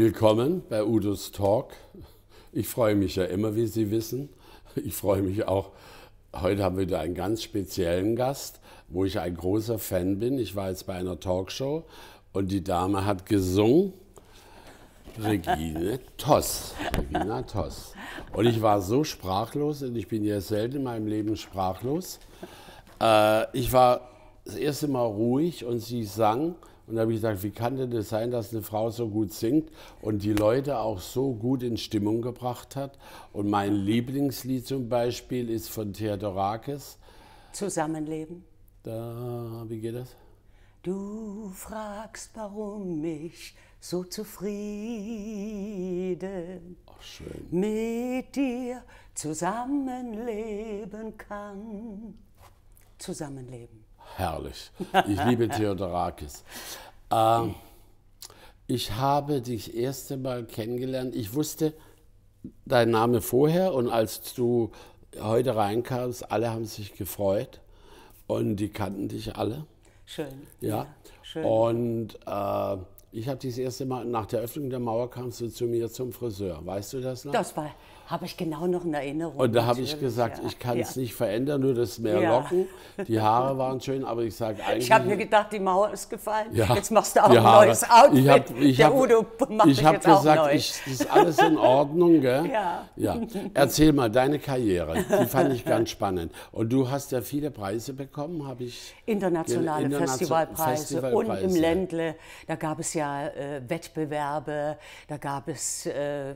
Willkommen bei Udos Talk. Ich freue mich ja immer, wie Sie wissen. Ich freue mich auch. Heute haben wir wieder einen ganz speziellen Gast, wo ich ein großer Fan bin. Ich war jetzt bei einer Talkshow und die Dame hat gesungen. Regine Toss. Regina Toss. Und ich war so sprachlos und ich bin ja selten in meinem Leben sprachlos. Äh, ich war das erste Mal ruhig und sie sang und da habe ich gesagt, wie kann denn das sein, dass eine Frau so gut singt und die Leute auch so gut in Stimmung gebracht hat? Und mein Lieblingslied zum Beispiel ist von Theodorakis. Zusammenleben. Da, wie geht das? Du fragst, warum ich so zufrieden Ach, mit dir zusammenleben kann. Zusammenleben herrlich. Ich liebe Theodorakis. Ähm, ich habe dich das erste Mal kennengelernt. Ich wusste deinen Namen vorher und als du heute reinkamst, alle haben sich gefreut und die kannten dich alle. Schön. Ja. ja schön. Und äh, ich habe dich das erste Mal nach der Öffnung der Mauer kamst du zu mir zum Friseur. Weißt du das noch? Das war habe ich genau noch in Erinnerung. Und da habe ich gesagt, ja. ich kann es ja. nicht verändern, nur das mehr ja. locken. Die Haare waren schön, aber ich sage eigentlich. Ich habe mir gedacht, die Mauer ist gefallen. Jetzt machst du auch ein neues Outfit. Ich hab, ich Der hab, Udo macht ich habe gesagt, ich, das ist alles in Ordnung, gell? Ja. Erzähl mal deine Karriere. Die fand ich ganz spannend. Und du hast ja viele Preise bekommen, habe ich. Internationale Interna Festivalpreise, Festivalpreise, und im Ländle. Da gab es ja äh, Wettbewerbe, da gab es äh,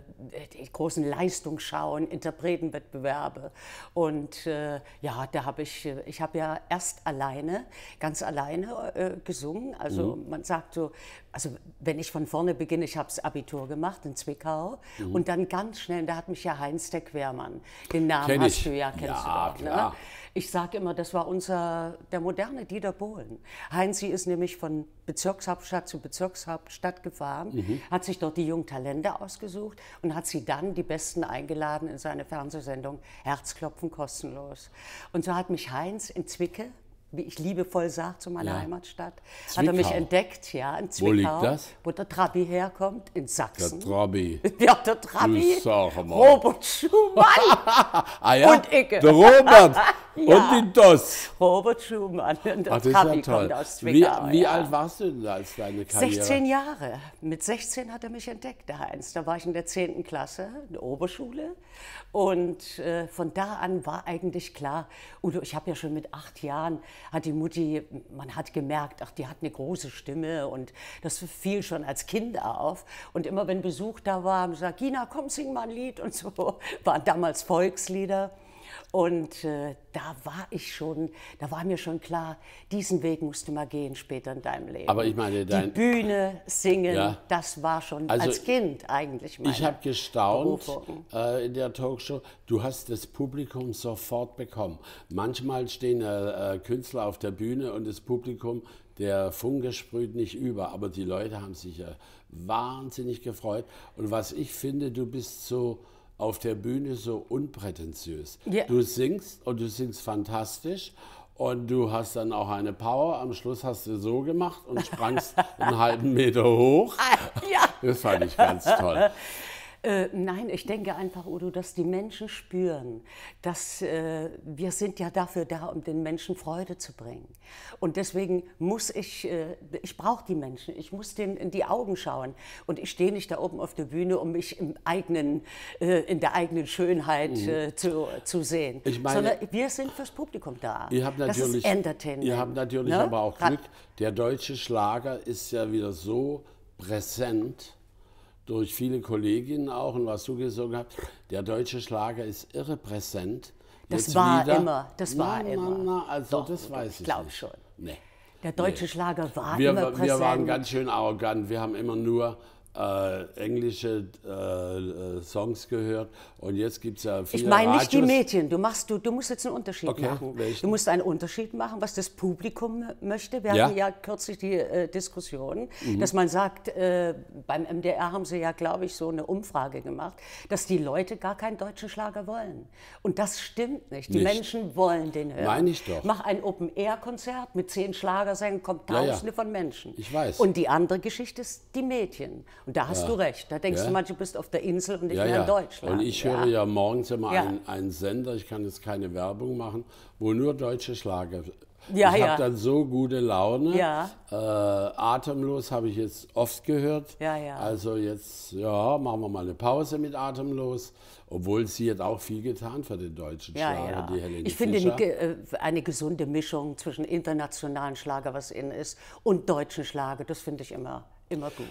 die großen Leistungen schauen, Interpretenwettbewerbe. Und äh, ja, da habe ich, äh, ich habe ja erst alleine, ganz alleine äh, gesungen. Also mhm. man sagt so, also wenn ich von vorne beginne, ich habe das Abitur gemacht in Zwickau mhm. und dann ganz schnell, da hat mich ja Heinz der Quermann, den Namen Kenn hast ich. du ja, kennst ja, du auch, ne? klar. Ne? Ich sage immer, das war unser, der moderne Dieter Bohlen. Heinzi ist nämlich von Bezirkshauptstadt zu Bezirkshauptstadt gefahren, mhm. hat sich dort die jungen Talente ausgesucht und hat sie dann die Besten eingeladen in seine Fernsehsendung Herzklopfen kostenlos. Und so hat mich Heinz in Zwicke wie ich liebevoll sage, zu meiner ja. Heimatstadt. Zwickau. Hat er mich entdeckt, ja, in Zwickau. Wo liegt das? Wo der Trabi herkommt, in Sachsen. Der Trabi. Ja, der Trabi. Robert Schumann. ah ja, und Icke. Der Robert. und den DOS. Robert Schumann und Ach, das ah, Kabi toll. kommt aus Zwickau. Wie, wie ja. alt warst du denn als deine Karriere? 16 Jahre. Mit 16 hat er mich entdeckt, der Heinz. Da war ich in der 10. Klasse, in der Oberschule. Und äh, von da an war eigentlich klar, Udo, ich habe ja schon mit acht Jahren, hat die Mutti, man hat gemerkt, ach, die hat eine große Stimme und das fiel schon als Kind auf. Und immer wenn Besuch da war, haben sie gesagt, Gina, komm, sing mal ein Lied und so. Waren damals Volkslieder. Und äh, da war ich schon, da war mir schon klar, diesen Weg musst du mal gehen später in deinem Leben. Aber ich meine, dein, die Bühne, Singen, ja. das war schon also als Kind eigentlich meine Ich habe gestaunt äh, in der Talkshow, du hast das Publikum sofort bekommen. Manchmal stehen äh, äh, Künstler auf der Bühne und das Publikum der Funke sprüht nicht über, aber die Leute haben sich ja wahnsinnig gefreut. Und was ich finde, du bist so auf der Bühne so unprätentiös. Yeah. Du singst und du singst fantastisch und du hast dann auch eine Power. Am Schluss hast du so gemacht und sprangst einen halben Meter hoch. Ah, ja. Das fand ich ganz toll. Äh, nein, ich denke einfach, Udo, dass die Menschen spüren, dass äh, wir sind ja dafür da, um den Menschen Freude zu bringen. Und deswegen muss ich, äh, ich brauche die Menschen, ich muss denen in die Augen schauen. Und ich stehe nicht da oben auf der Bühne, um mich im eigenen, äh, in der eigenen Schönheit mhm. Äh, zu, zu sehen. Ich meine, Sondern wir sind fürs Publikum da. Ihr habt natürlich, das ist Entertainment. Ihr habt natürlich ne? aber auch Glück. Der deutsche Schlager ist ja wieder so präsent durch viele Kolleginnen auch und was du gesagt hast, der deutsche Schlager ist irre präsent. Das Jetzt war wieder. immer, das na, war na, immer. Na, also Doch, das weiß ich, ich glaube schon. Nee. Der deutsche nee. Schlager war wir, immer präsent. Wir waren ganz schön arrogant. Wir haben immer nur äh, englische äh, äh, Songs gehört und jetzt gibt es ja viele Ich meine nicht die Mädchen, du, machst, du, du musst jetzt einen Unterschied okay, machen. Welchen? Du musst einen Unterschied machen, was das Publikum möchte. Wir ja? hatten ja kürzlich die äh, Diskussion, mhm. dass man sagt, äh, beim MDR haben sie ja, glaube ich, so eine Umfrage gemacht, dass die Leute gar keinen deutschen Schlager wollen. Und das stimmt nicht. Die nicht. Menschen wollen den hören. Meine ich doch. Mach ein Open-Air-Konzert mit zehn Schlagersängen, kommt Tausende ja, ja. von Menschen. Ich weiß. Und die andere Geschichte ist die Mädchen. Und da hast ja. du recht. Da denkst ja. du mal, du bist auf der Insel und ich ja, mehr in Deutschland. Und ich höre ja morgens immer einen, einen, Sender, ich kann jetzt keine Werbung machen, wo nur deutsche Schlager. ich habe dann so gute Laune. Äh, atemlos habe ich jetzt oft gehört. Also jetzt, ja, machen wir mal eine Pause mit Atemlos. Obwohl sie hat auch viel getan für den deutschen Schlager, ja, ja. die Helene Ich finde eine, äh, eine, gesunde Mischung zwischen internationalen Schlager, was innen ist, und deutschen Schlager, das finde ich immer, immer gut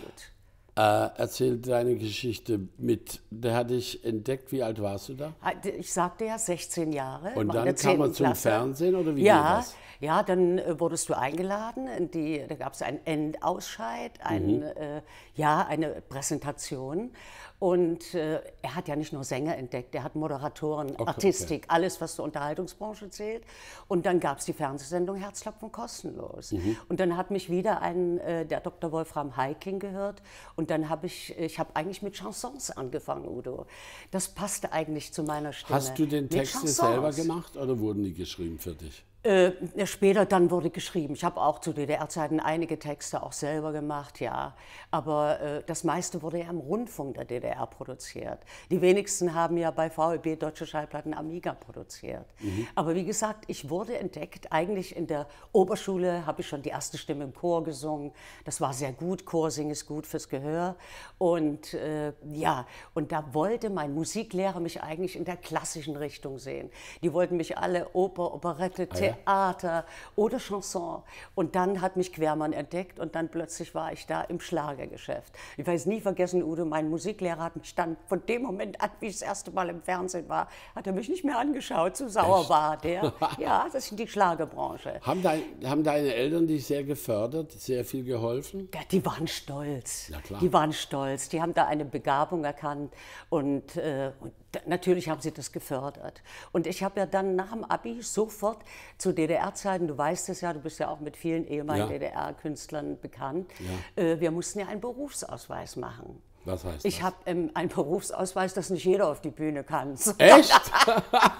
äh, erzählt deine Geschichte mit, der hat dich entdeckt, wie alt warst du da? Ah, ich sagte ja 16 Jahre. Und dann kam man zum Klasse. Fernsehen oder wie ja, das? Ja, dann äh, wurdest du eingeladen, die, da gab es einen Endausscheid, ein, mhm. äh, ja, eine Präsentation. Und äh, er hat ja nicht nur Sänger entdeckt, er hat Moderatoren, okay, Artistik, okay. alles, was zur Unterhaltungsbranche zählt. Und dann gab es die Fernsehsendung Herzklopfen kostenlos. Mhm. Und dann hat mich wieder ein, äh, der Dr. Wolfram Heiking gehört. Und dann habe ich, ich habe eigentlich mit Chansons angefangen, Udo. Das passte eigentlich zu meiner Stimme. Hast du den Text selber gemacht oder wurden die geschrieben für dich? Äh, später dann wurde geschrieben. Ich habe auch zu DDR-Zeiten einige Texte auch selber gemacht, ja. Aber äh, das meiste wurde ja im Rundfunk der DDR produziert. Die wenigsten haben ja bei VEB Deutsche Schallplatten Amiga produziert. Mhm. Aber wie gesagt, ich wurde entdeckt. Eigentlich in der Oberschule habe ich schon die erste Stimme im Chor gesungen. Das war sehr gut. Chorsing ist gut fürs Gehör. Und äh, ja, und da wollte mein Musiklehrer mich eigentlich in der klassischen Richtung sehen. Die wollten mich alle Oper, Operette, Theater. Ah Theater oder Chanson. Und dann hat mich Quermann entdeckt und dann plötzlich war ich da im Schlagergeschäft. Ich weiß nie vergessen, Udo, mein Musiklehrer hat mich dann von dem Moment an, wie ich das erste Mal im Fernsehen war, hat er mich nicht mehr angeschaut, so sauer Echt? war der. Ja, das ist die Schlagerbranche. Haben, dein, haben deine Eltern dich sehr gefördert, sehr viel geholfen? Ja, die waren stolz. Die waren stolz. Die haben da eine Begabung erkannt und, äh, und Natürlich haben sie das gefördert. Und ich habe ja dann nach dem Abi sofort zu DDR-Zeiten, du weißt es ja, du bist ja auch mit vielen ehemaligen ja. DDR-Künstlern bekannt, ja. äh, wir mussten ja einen Berufsausweis machen. Was heißt ich das? Ich habe ähm, einen Berufsausweis, dass nicht jeder auf die Bühne kann. Echt?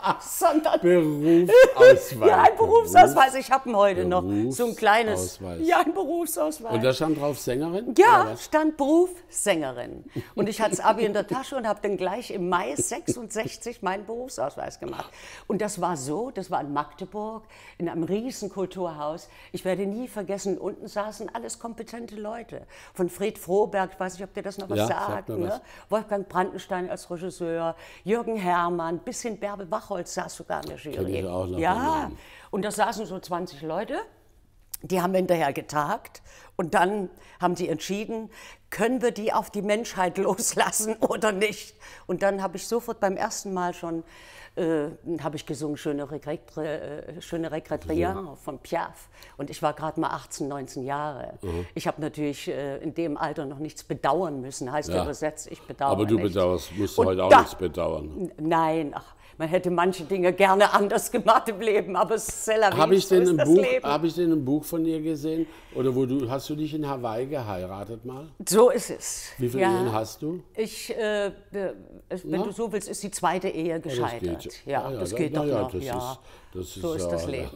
sondern Berufsausweis. Ja, ein Berufsausweis. Ich habe ihn heute noch. So ein kleines. Ausweis. Ja, ein Berufsausweis. Und da stand drauf Sängerin? Ja, stand Berufsängerin. Und ich hatte das Abi in der Tasche und habe dann gleich im Mai 66 meinen Berufsausweis gemacht. Und das war so, das war in Magdeburg, in einem riesen Kulturhaus. Ich werde nie vergessen, unten saßen alles kompetente Leute. Von Fred Froberg, ich weiß nicht, ob der das noch was ja, sagt. Ne? Was. Wolfgang Brandenstein als Regisseur, Jürgen Herrmann, bis hin Bärbel Bach Wachholz saß sogar in der Jury. Ich auch ja, und da saßen so 20 Leute. Die haben hinterher getagt und dann haben sie entschieden, können wir die auf die Menschheit loslassen oder nicht. Und dann habe ich sofort beim ersten Mal schon, äh, habe ich gesungen, Schöne, Regretre, äh, Schöne Regretria mhm. von Piaf. Und ich war gerade mal 18, 19 Jahre. Mhm. Ich habe natürlich äh, in dem Alter noch nichts bedauern müssen, heißt ja. übersetzt, ich bedauere Aber du nichts. bedauerst, musst du heute auch nichts bedauern. Nein, ach, man hätte manche Dinge gerne anders gemacht im Leben, aber es ist Sellerie, hab ich so ist ein Buch, Habe ich denn ein Buch von dir gesehen? Oder wo du, hast du dich in Hawaii geheiratet mal? So ist es. Wie viele ja. Ehen hast du? Ich, äh, äh wenn na? du so willst, ist die zweite Ehe oh, gescheitert. Ja, das geht, doch noch. Das so ist das Leben.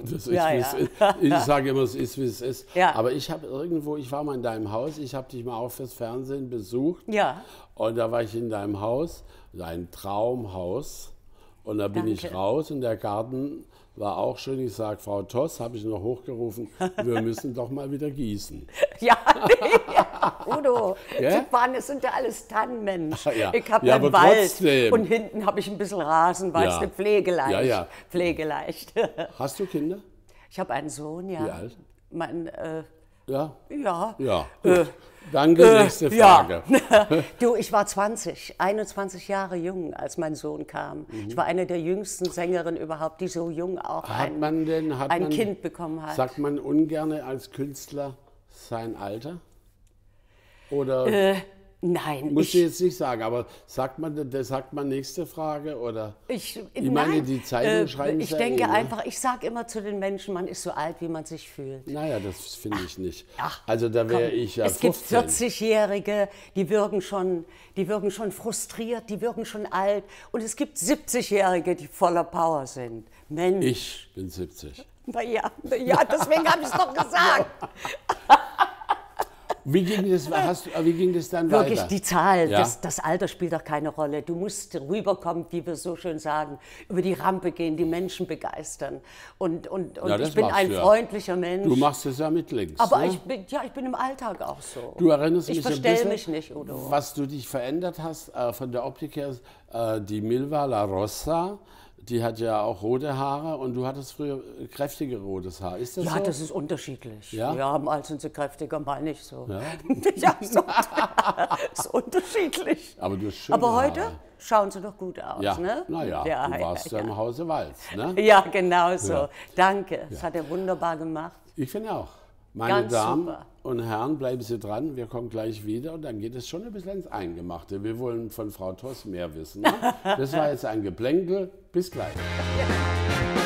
Ich sage immer, es ist, wie es ist. Ja. Aber ich habe irgendwo, ich war mal in deinem Haus, ich habe dich mal auch fürs Fernsehen besucht. Ja. Und da war ich in deinem Haus, dein Traumhaus. Und da bin Danke. ich raus und der Garten war auch schön. Ich sage, Frau Toss, habe ich noch hochgerufen, wir müssen doch mal wieder gießen. Ja, ja Udo, ja? das, waren, das sind ja alles Tannenmensch. Ja. Ich habe ja, einen Wald trotzdem. und hinten habe ich ein bisschen Rasen, weil weißt du, pflegeleicht. Ja, ja. pflegeleicht. Hast du Kinder? Ich habe einen Sohn, ja. Wie alt? Mein, äh, ja? Ja. Ja, äh, Danke, äh, nächste Frage. Ja. du, ich war 20, 21 Jahre jung, als mein Sohn kam. Mhm. Ich war eine der jüngsten Sängerinnen überhaupt, die so jung auch hat ein, man denn, hat ein man, Kind bekommen hat. Sagt man ungerne als Künstler sein Alter? Oder... Äh, Nein. Muss ich, ich jetzt nicht sagen, aber sagt man, sagt man nächste Frage oder? Ich, ich nein, meine, die Zeitung äh, schreiben Ich denke eh, ne? einfach, ich sage immer zu den Menschen, man ist so alt, wie man sich fühlt. Naja, das finde ich nicht. Ach, also da wäre ich ja Es 15. gibt 40-Jährige, die wirken schon, die wirken schon frustriert, die wirken schon alt. Und es gibt 70-Jährige, die voller Power sind. Mensch. Ich bin 70. Na ja, na ja deswegen habe ich es doch gesagt. Wie ging das, hast, wie ging das dann Wirklich, weiter? Wirklich, die Zahl, ja? das, das, Alter spielt doch keine Rolle. Du musst rüberkommen, wie wir so schön sagen, über die Rampe gehen, die Menschen begeistern. Und, und, und ja, ich bin ein ja. freundlicher Mensch. Du machst es ja mit links. Aber ne? ich, bin, ja, ich bin im Alltag auch so. Du erinnerst ich mich Ich verstehe mich nicht, Udo. was du dich verändert hast äh, von der Optik her, äh, die Milva La Rossa, die hat ja auch rote Haare und du hattest früher kräftige rotes Haar. Ist das ja, so? das ist unterschiedlich. Ja? ja, mal sind sie kräftiger, mal nicht so. Ja, ja so, das ist unterschiedlich. Aber du hast schöne Aber heute Haare. schauen sie doch gut aus, ja. ne? Naja, ja, du warst ja, ja im Hause Walz, ne? Ja, genau so. Danke, das hat er wunderbar gemacht. Ich finde auch. Meine Ganz Damen super. und Herren, bleiben Sie dran. Wir kommen gleich wieder und dann geht es schon ein bisschen ins Eingemachte. Wir wollen von Frau Toss mehr wissen. Ne? Das war jetzt ein Geplänkel. Bis gleich.